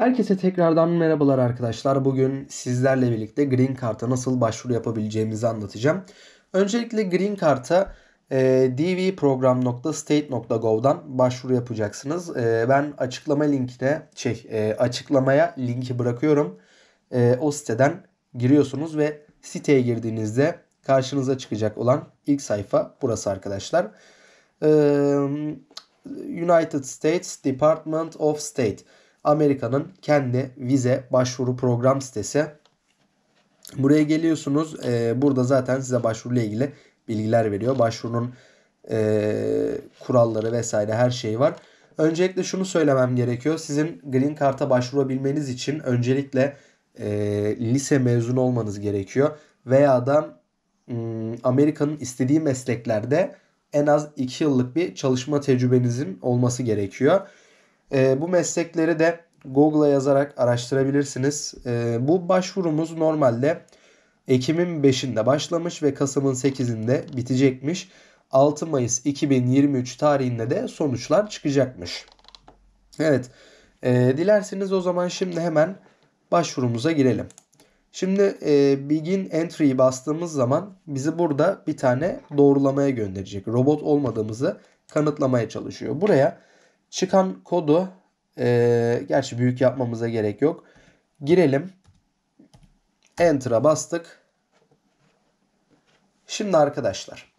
Herkese tekrardan merhabalar arkadaşlar. Bugün sizlerle birlikte Green Card'a nasıl başvuru yapabileceğimizi anlatacağım. Öncelikle Green Card'a e, dvprogram.state.gov'dan başvuru yapacaksınız. E, ben açıklama linkine şey e, açıklamaya linki bırakıyorum. E, o siteden giriyorsunuz ve siteye girdiğinizde karşınıza çıkacak olan ilk sayfa burası arkadaşlar. E, United States Department of State. Amerika'nın kendi vize başvuru program sitesi. Buraya geliyorsunuz. E, burada zaten size başvuruyla ilgili bilgiler veriyor. Başvurunun e, kuralları vesaire her şey var. Öncelikle şunu söylemem gerekiyor. Sizin Green Card'a başvurabilmeniz için öncelikle e, lise mezun olmanız gerekiyor. Veya da hmm, Amerika'nın istediği mesleklerde en az 2 yıllık bir çalışma tecrübenizin olması gerekiyor. E, bu meslekleri de Google'a yazarak araştırabilirsiniz. E, bu başvurumuz normalde Ekim'in 5'inde başlamış ve Kasım'ın 8'inde bitecekmiş. 6 Mayıs 2023 tarihinde de sonuçlar çıkacakmış. Evet, e, dilerseniz o zaman şimdi hemen başvurumuza girelim. Şimdi e, Begin Entry'yi bastığımız zaman bizi burada bir tane doğrulamaya gönderecek. Robot olmadığımızı kanıtlamaya çalışıyor. Buraya Çıkan kodu e, gerçi büyük yapmamıza gerek yok. Girelim. Enter'a bastık. Şimdi arkadaşlar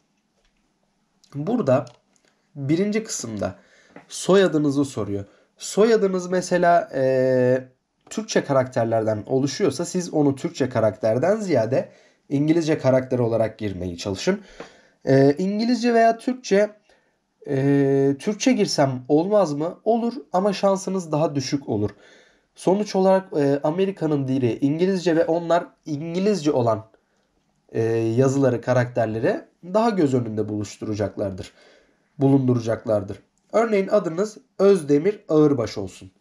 burada birinci kısımda soyadınızı soruyor. Soyadınız mesela e, Türkçe karakterlerden oluşuyorsa siz onu Türkçe karakterden ziyade İngilizce karakter olarak girmeyi çalışın. E, İngilizce veya Türkçe ee, Türkçe girsem olmaz mı? Olur ama şansınız daha düşük olur. Sonuç olarak e, Amerika'nın dili İngilizce ve onlar İngilizce olan e, yazıları, karakterleri daha göz önünde buluşturacaklardır. Bulunduracaklardır. Örneğin adınız Özdemir Ağırbaş olsun.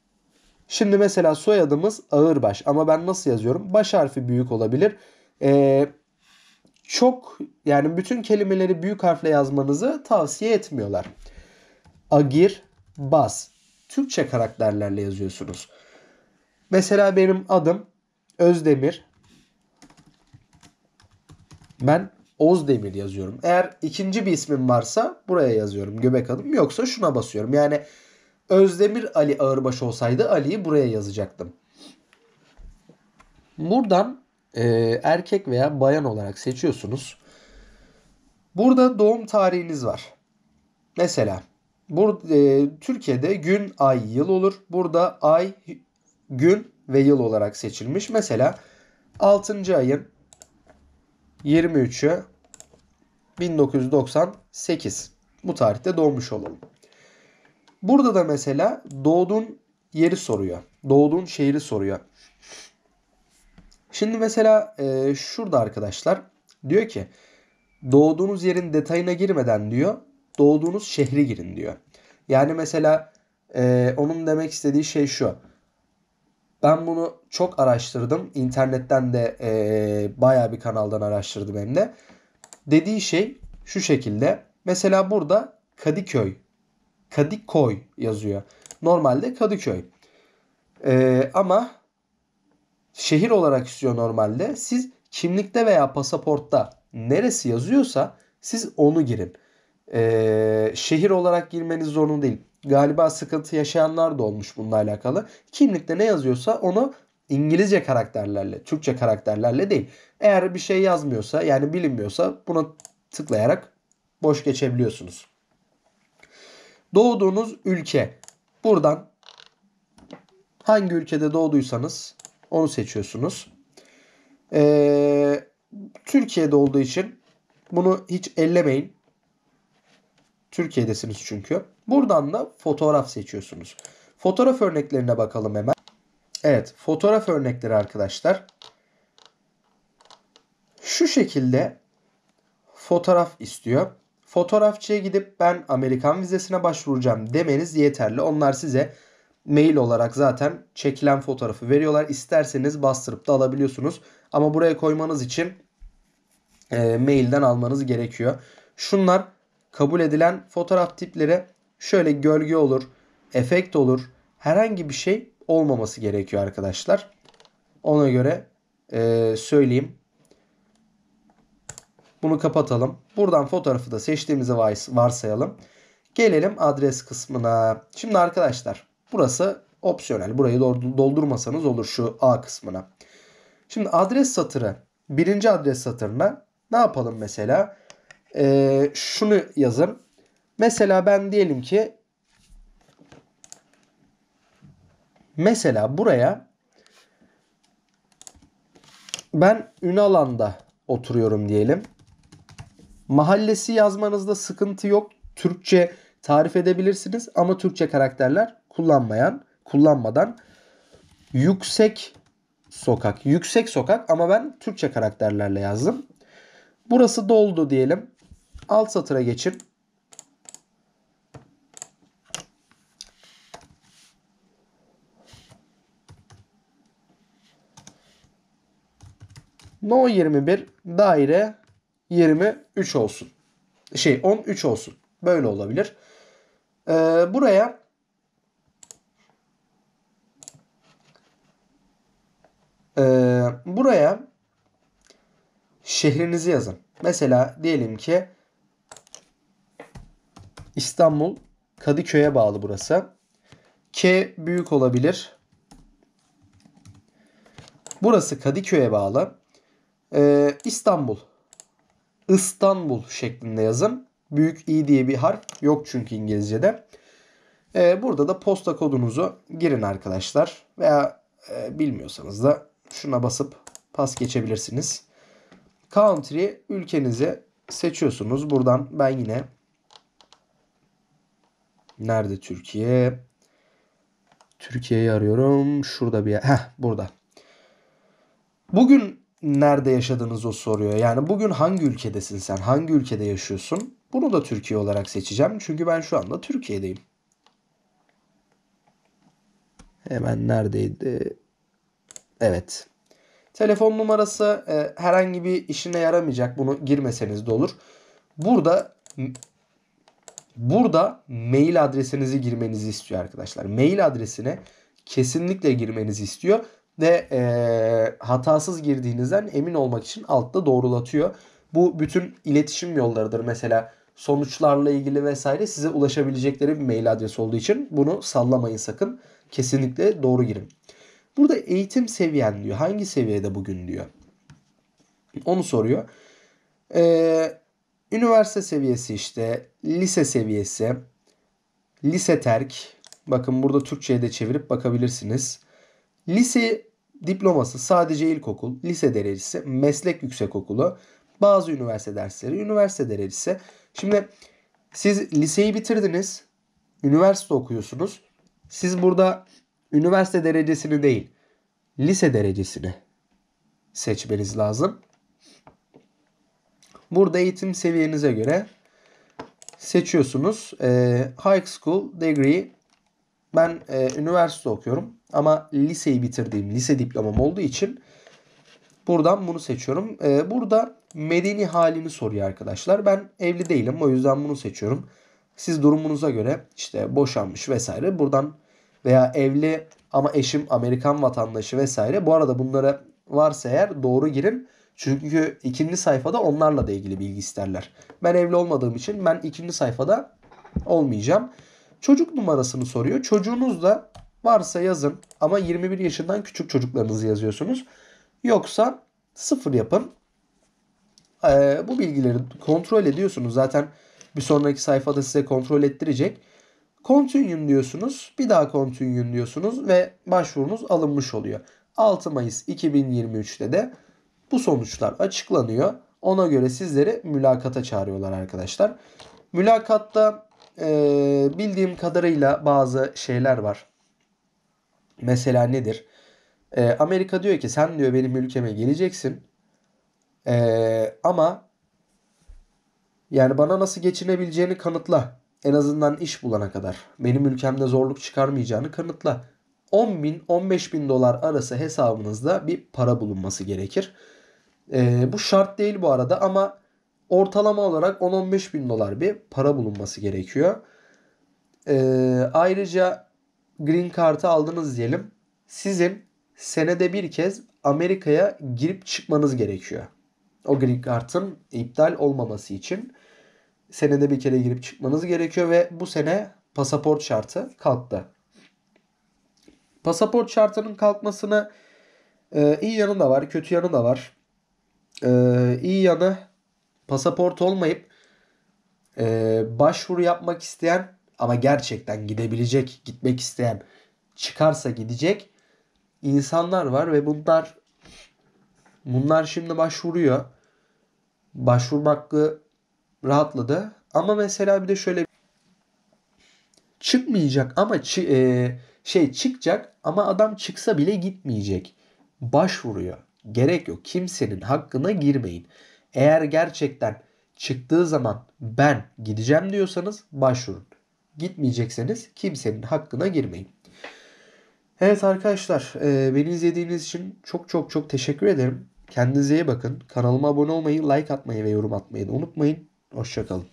Şimdi mesela soyadımız Ağırbaş ama ben nasıl yazıyorum? Baş harfi büyük olabilir. Ee, çok yani bütün kelimeleri büyük harfle yazmanızı tavsiye etmiyorlar. Agir, bas. Türkçe karakterlerle yazıyorsunuz. Mesela benim adım Özdemir. Ben Ozdemir yazıyorum. Eğer ikinci bir ismim varsa buraya yazıyorum göbek adım. Yoksa şuna basıyorum. Yani Özdemir Ali Ağırbaş olsaydı Ali'yi buraya yazacaktım. Buradan e, erkek veya bayan olarak seçiyorsunuz. Burada doğum tarihiniz var. Mesela bur, e, Türkiye'de gün, ay, yıl olur. Burada ay, gün ve yıl olarak seçilmiş. Mesela 6. ayın 23'ü 1998. Bu tarihte doğmuş olalım. Burada da mesela doğduğun yeri soruyor. Doğduğun şehri soruyor. Şimdi mesela e, şurada arkadaşlar diyor ki doğduğunuz yerin detayına girmeden diyor doğduğunuz şehri girin diyor. Yani mesela e, onun demek istediği şey şu. Ben bunu çok araştırdım. İnternetten de e, bayağı bir kanaldan araştırdım hem de. Dediği şey şu şekilde. Mesela burada Kadıköy. Kadıköy yazıyor. Normalde Kadıköy. E, ama şehir olarak istiyor normalde. Siz kimlikte veya pasaportta neresi yazıyorsa siz onu girin. Ee, şehir olarak girmeniz zorunlu değil. Galiba sıkıntı yaşayanlar da olmuş bununla alakalı. Kimlikte ne yazıyorsa onu İngilizce karakterlerle, Türkçe karakterlerle değil. Eğer bir şey yazmıyorsa yani bilinmiyorsa buna tıklayarak boş geçebiliyorsunuz. Doğduğunuz ülke. Buradan hangi ülkede doğduysanız onu seçiyorsunuz. Ee, Türkiye'de olduğu için bunu hiç ellemeyin. Türkiye'desiniz çünkü. Buradan da fotoğraf seçiyorsunuz. Fotoğraf örneklerine bakalım hemen. Evet fotoğraf örnekleri arkadaşlar. Şu şekilde fotoğraf istiyor. Fotoğrafçıya gidip ben Amerikan vizesine başvuracağım demeniz yeterli. Onlar size mail olarak zaten çekilen fotoğrafı veriyorlar. İsterseniz bastırıp da alabiliyorsunuz. Ama buraya koymanız için e, mailden almanız gerekiyor. Şunlar kabul edilen fotoğraf tipleri şöyle gölge olur, efekt olur. Herhangi bir şey olmaması gerekiyor arkadaşlar. Ona göre e, söyleyeyim. Bunu kapatalım. Buradan fotoğrafı da seçtiğimizi varsayalım. Gelelim adres kısmına. Şimdi arkadaşlar Burası opsiyonel. Burayı doldurmasanız olur şu A kısmına. Şimdi adres satırı. Birinci adres satırına ne yapalım mesela? Ee, şunu yazın. Mesela ben diyelim ki mesela buraya ben Ünalan'da oturuyorum diyelim. Mahallesi yazmanızda sıkıntı yok. Türkçe tarif edebilirsiniz ama Türkçe karakterler kullanmayan, kullanmadan yüksek sokak. Yüksek sokak ama ben Türkçe karakterlerle yazdım. Burası doldu diyelim. Alt satıra geçin. No 21 daire 23 olsun. Şey 13 olsun. Böyle olabilir. Ee, buraya buraya şehrinizi yazın. Mesela diyelim ki İstanbul Kadıköy'e bağlı burası. K büyük olabilir. Burası Kadıköy'e bağlı. Ee, İstanbul. İstanbul şeklinde yazın. Büyük İ diye bir harf yok çünkü İngilizce'de. Ee, burada da posta kodunuzu girin arkadaşlar. Veya e, bilmiyorsanız da şuna basıp pas geçebilirsiniz. Country ülkenize seçiyorsunuz. Buradan ben yine nerede Türkiye? Türkiye'yi arıyorum. Şurada bir yer. Heh burada. Bugün nerede yaşadığınız o soruyor. Yani bugün hangi ülkedesin sen? Hangi ülkede yaşıyorsun? Bunu da Türkiye olarak seçeceğim. Çünkü ben şu anda Türkiye'deyim. Hemen neredeydi? Evet. Telefon numarası e, herhangi bir işine yaramayacak. Bunu girmeseniz de olur. Burada burada mail adresinizi girmenizi istiyor arkadaşlar. Mail adresine kesinlikle girmenizi istiyor ve e, hatasız girdiğinizden emin olmak için altta doğrulatıyor. Bu bütün iletişim yollarıdır. Mesela sonuçlarla ilgili vesaire size ulaşabilecekleri bir mail adresi olduğu için bunu sallamayın sakın. Kesinlikle doğru girin. Burada eğitim seviyen diyor. Hangi seviyede bugün diyor. Onu soruyor. Ee, üniversite seviyesi işte. Lise seviyesi. Lise terk. Bakın burada Türkçe'ye de çevirip bakabilirsiniz. Lise diploması sadece ilkokul. Lise derecesi meslek yüksekokulu. Bazı üniversite dersleri üniversite derecesi. Şimdi siz liseyi bitirdiniz. Üniversite okuyorsunuz. Siz burada üniversite derecesini değil lise derecesini seçmeniz lazım. Burada eğitim seviyenize göre seçiyorsunuz. E, high school degree ben e, üniversite okuyorum ama liseyi bitirdiğim lise diplomam olduğu için buradan bunu seçiyorum. E, burada medeni halini soruyor arkadaşlar. Ben evli değilim o yüzden bunu seçiyorum. Siz durumunuza göre işte boşanmış vesaire buradan veya evli ama eşim Amerikan vatandaşı vesaire. Bu arada bunlara varsa eğer doğru girin. Çünkü ikinci sayfada onlarla da ilgili bilgi isterler. Ben evli olmadığım için ben ikinci sayfada olmayacağım. Çocuk numarasını soruyor. Çocuğunuz da varsa yazın ama 21 yaşından küçük çocuklarınızı yazıyorsunuz. Yoksa sıfır yapın. Ee, bu bilgileri kontrol ediyorsunuz. Zaten bir sonraki sayfada size kontrol ettirecek. Continue diyorsunuz. Bir daha continue diyorsunuz ve başvurunuz alınmış oluyor. 6 Mayıs 2023'te de bu sonuçlar açıklanıyor. Ona göre sizleri mülakata çağırıyorlar arkadaşlar. Mülakatta e, bildiğim kadarıyla bazı şeyler var. Mesela nedir? E, Amerika diyor ki sen diyor benim ülkeme geleceksin. E, ama yani bana nasıl geçinebileceğini kanıtla en azından iş bulana kadar benim ülkemde zorluk çıkarmayacağını kanıtla. 10 bin 15 bin dolar arası hesabınızda bir para bulunması gerekir. E, bu şart değil bu arada ama ortalama olarak 10-15 bin dolar bir para bulunması gerekiyor. E, ayrıca green card'ı aldınız diyelim. Sizin senede bir kez Amerika'ya girip çıkmanız gerekiyor. O green card'ın iptal olmaması için senede bir kere girip çıkmanız gerekiyor ve bu sene pasaport şartı kalktı. Pasaport şartının kalkmasını e, iyi yanı da var, kötü yanı da var. E, iyi yanı pasaport olmayıp e, başvuru yapmak isteyen ama gerçekten gidebilecek, gitmek isteyen çıkarsa gidecek insanlar var ve bunlar bunlar şimdi başvuruyor. Başvurma hakkı rahatladı. Ama mesela bir de şöyle çıkmayacak ama e, şey çıkacak ama adam çıksa bile gitmeyecek. Başvuruyor. Gerek yok. Kimsenin hakkına girmeyin. Eğer gerçekten çıktığı zaman ben gideceğim diyorsanız başvurun. Gitmeyecekseniz kimsenin hakkına girmeyin. Evet arkadaşlar e, beni izlediğiniz için çok çok çok teşekkür ederim. Kendinize iyi bakın. Kanalıma abone olmayı, like atmayı ve yorum atmayı da unutmayın. Hoşçakalın.